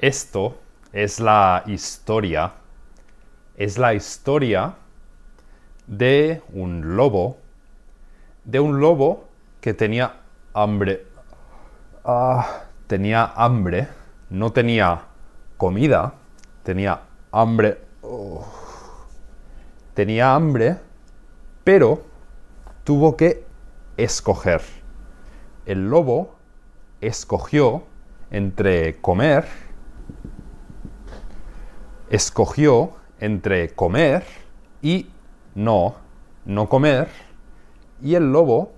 Esto es la historia, es la historia de un lobo, de un lobo que tenía hambre, ah, tenía hambre, no tenía comida, tenía hambre, oh, tenía hambre, pero tuvo que escoger. El lobo escogió entre comer escogió entre comer y no, no comer, y el lobo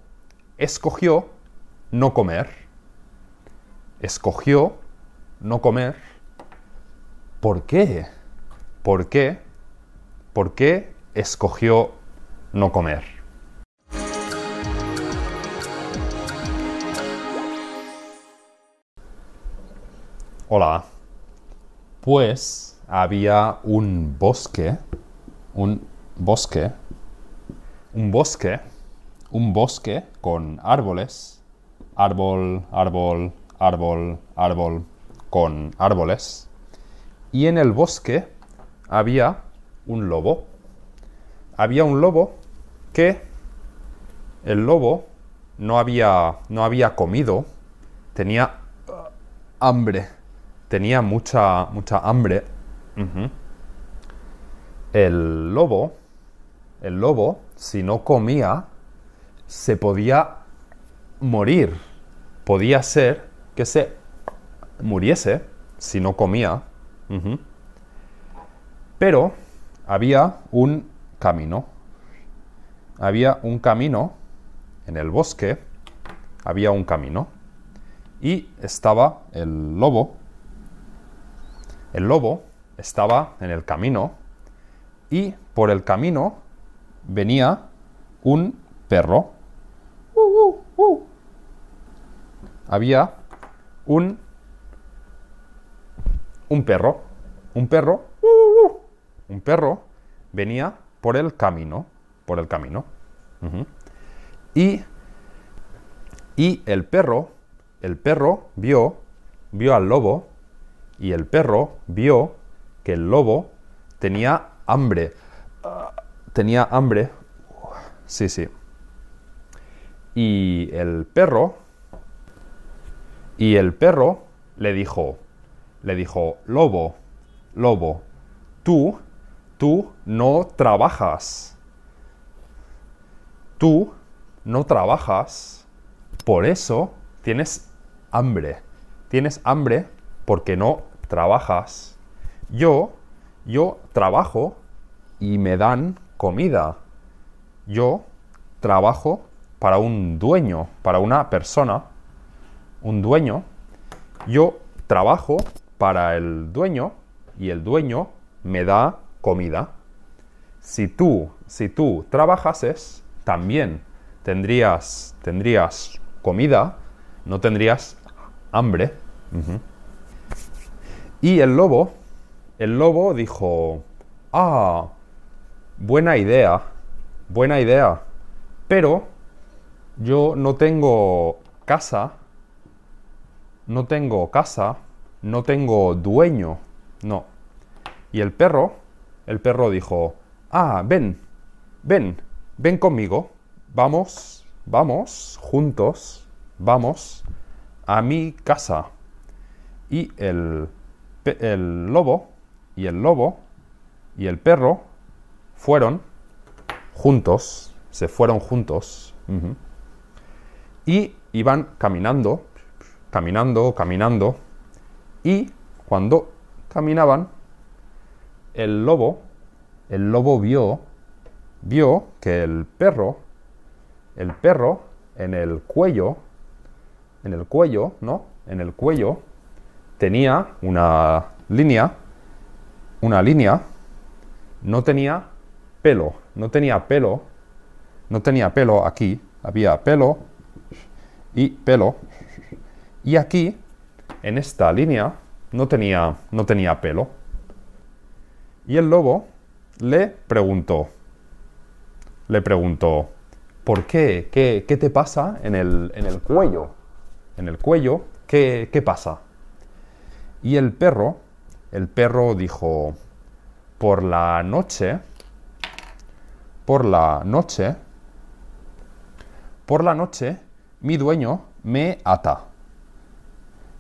escogió no comer. Escogió no comer. ¿Por qué? ¿Por qué? ¿Por qué escogió no comer? Hola. Pues había un bosque, un bosque, un bosque, un bosque con árboles, árbol, árbol, árbol, árbol, con árboles. Y en el bosque había un lobo. Había un lobo que el lobo no había, no había comido, tenía hambre, tenía mucha, mucha hambre el lobo, el lobo, si no comía, se podía morir. Podía ser que se muriese si no comía. Pero había un camino. Había un camino en el bosque. Había un camino. Y estaba el lobo. El lobo estaba en el camino y por el camino venía un perro. Uh, uh, uh. Había un un perro, un perro, un perro venía por el camino, por el camino. Y y el perro, el perro vio vio al lobo y el perro vio el lobo tenía hambre. Ah, tenía hambre. sí, sí. Y el perro. Y el perro le dijo. Le dijo, lobo, lobo, tú, tú no trabajas. Tú no trabajas. Por eso tienes hambre. Tienes hambre porque no trabajas. Yo, yo trabajo y me dan comida. Yo trabajo para un dueño, para una persona, un dueño. Yo trabajo para el dueño y el dueño me da comida. Si tú, si tú trabajases, también tendrías, tendrías comida, no tendrías hambre. Y el lobo el lobo dijo, ah, buena idea, buena idea, pero yo no tengo casa, no tengo casa, no tengo dueño, no. Y el perro, el perro dijo, ah, ven, ven, ven conmigo, vamos, vamos, juntos, vamos a mi casa. Y el, el lobo y el lobo y el perro fueron juntos, se fueron juntos, y iban caminando, caminando, caminando, y cuando caminaban, el lobo, el lobo vio, vio que el perro, el perro en el cuello, en el cuello, ¿no? En el cuello tenía una línea una línea, no tenía pelo, no tenía pelo, no tenía pelo aquí, había pelo y pelo. Y aquí, en esta línea, no tenía, no tenía pelo. Y el lobo le preguntó, le preguntó, ¿por qué? ¿Qué, qué te pasa en el, en el, cuello? En el cuello, ¿qué, qué pasa? Y el perro el perro dijo, por la noche, por la noche, por la noche, mi dueño me ata.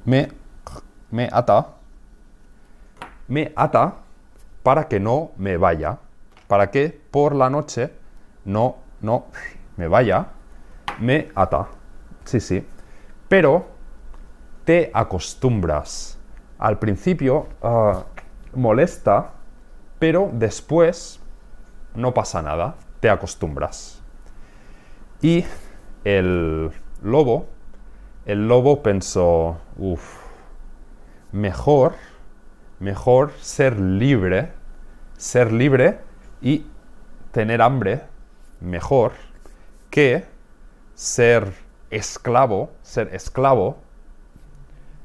Me, me ata. Me ata para que no me vaya. Para que por la noche no, no me vaya. Me ata. Sí, sí. Pero te acostumbras al principio ah, molesta, pero después no pasa nada, te acostumbras. Y el lobo, el lobo pensó, uff, mejor, mejor ser libre, ser libre y tener hambre, mejor que ser esclavo, ser esclavo,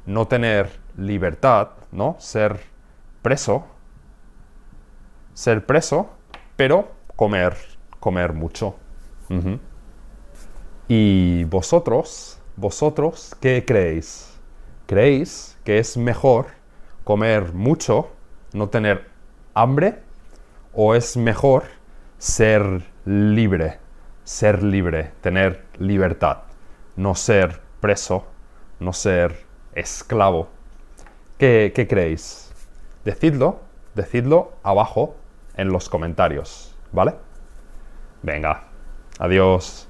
no tener libertad, ¿no? Ser preso, ser preso, pero comer, comer mucho. ¿Y vosotros, vosotros, qué creéis? ¿Creéis que es mejor comer mucho, no tener hambre? ¿O es mejor ser libre, ser libre, tener libertad, no ser preso, no ser esclavo? ¿Qué, creéis? Decidlo, decidlo abajo en los comentarios, ¿vale? Venga, adiós.